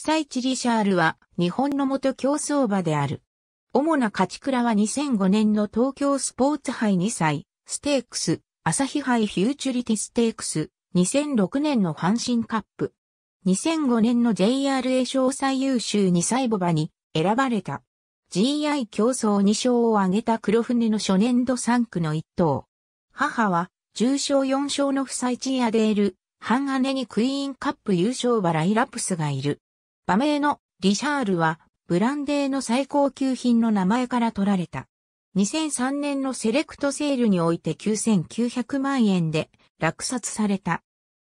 歳チリシャールは日本の元競走馬である。主な勝ち倉は2005年の東京スポーツ杯2歳、ステークス、朝日杯フューチュリティステークス、2006年の阪神カップ、2005年の JRA 賞最優秀2歳母馬に選ばれた。GI 競争2勝を挙げた黒船の初年度3区の1等。母は、重賞4勝の夫妻チアデール、半姉にクイーンカップ優勝馬ライラプスがいる。馬名のリシャールはブランデーの最高級品の名前から取られた。2003年のセレクトセールにおいて9900万円で落札された。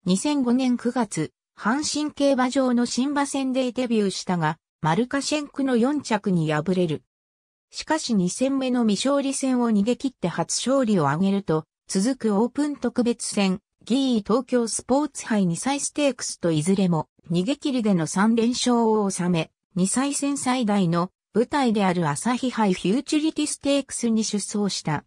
2005年9月、阪神競馬場の新馬戦でデビューしたが、マルカシェンクの4着に敗れる。しかし2戦目の未勝利戦を逃げ切って初勝利を挙げると、続くオープン特別戦、ギー東京スポーツ杯2歳ステークスといずれも逃げ切りでの3連勝を収め、2歳戦最大の舞台である朝日杯フューチュリティステークスに出走した。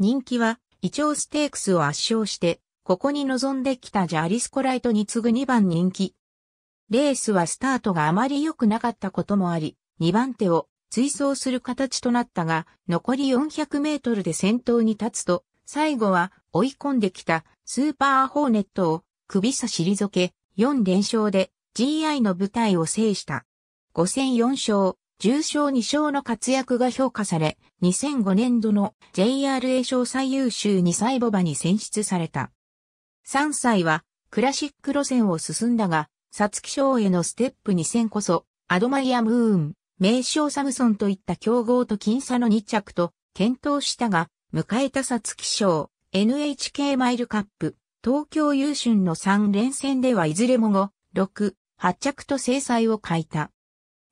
人気は、イチョウステークスを圧勝して、ここに臨んできたジャリスコライトに次ぐ2番人気。レースはスタートがあまり良くなかったこともあり、2番手を追走する形となったが、残り400メートルで先頭に立つと、最後は追い込んできたスーパーホーネットを首差しぞけ4連勝で GI の舞台を制した。5戦4勝、10勝2勝の活躍が評価され、2005年度の JRA 賞最優秀2歳ボバに選出された。3歳はクラシック路線を進んだが、サツキ賞へのステップ2戦こそ、アドマイア・ムーン、名称サムソンといった競合と僅差の2着と、検討したが、迎えたサツキ賞、NHK マイルカップ、東京優春の3連戦ではいずれも5、6、8着と制裁を欠いた。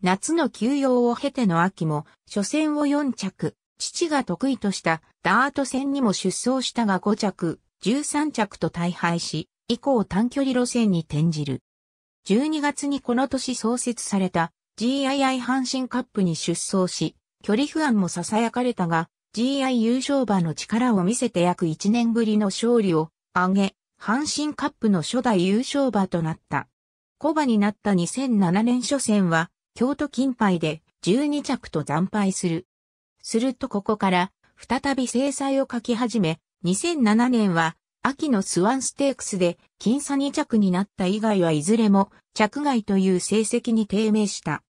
夏の休養を経ての秋も、初戦を4着、父が得意としたダート戦にも出走したが5着、13着と大敗し、以降短距離路線に転じる。12月にこの年創設された GII 阪神カップに出走し、距離不安も囁かれたが、GI 優勝馬の力を見せて約1年ぶりの勝利を挙げ、阪神カップの初代優勝馬となった。小馬になった2007年初戦は、京都金杯で12着と惨敗する。するとここから、再び制裁を書き始め、2007年は、秋のスワンステークスで、僅差2着になった以外はいずれも、着外という成績に低迷した。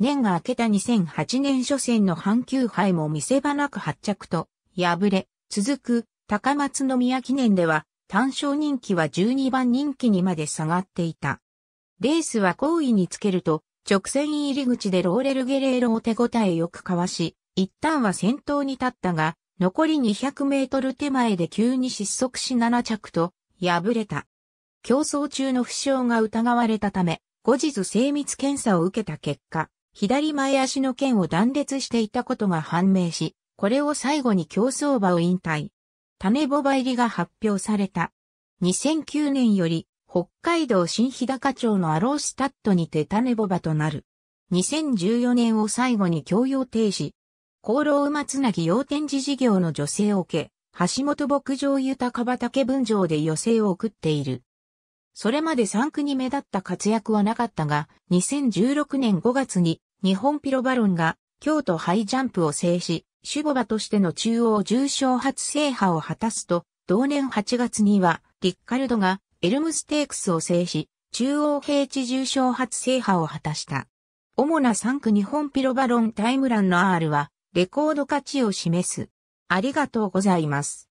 年が明けた2008年初戦の阪急杯も見せ場なく発着と、敗れ、続く高松宮記念では、単勝人気は12番人気にまで下がっていた。レースは好位につけると、直線入り口でローレル・ゲレーロを手応えよくかわし、一旦は先頭に立ったが、残り200メートル手前で急に失速し7着と、敗れた。競争中の負傷が疑われたため、後日精密検査を受けた結果、左前足の腱を断裂していたことが判明し、これを最後に競争馬を引退。種ボバ入りが発表された。2009年より北海道新日高町のアロースタッドにて種ボバとなる。2014年を最後に共用停止。功労馬つなぎ要展寺事業の助成を受け、橋本牧場豊畑分場で余生を送っている。それまで3区に目立った活躍はなかったが、2016年5月に日本ピロバロンが京都ハイジャンプを制し、守護馬としての中央重賞初制覇を果たすと、同年8月にはリッカルドがエルムステークスを制し、中央平地重賞初制覇を果たした。主な3区日本ピロバロンタイムランの R は、レコード価値を示す。ありがとうございます。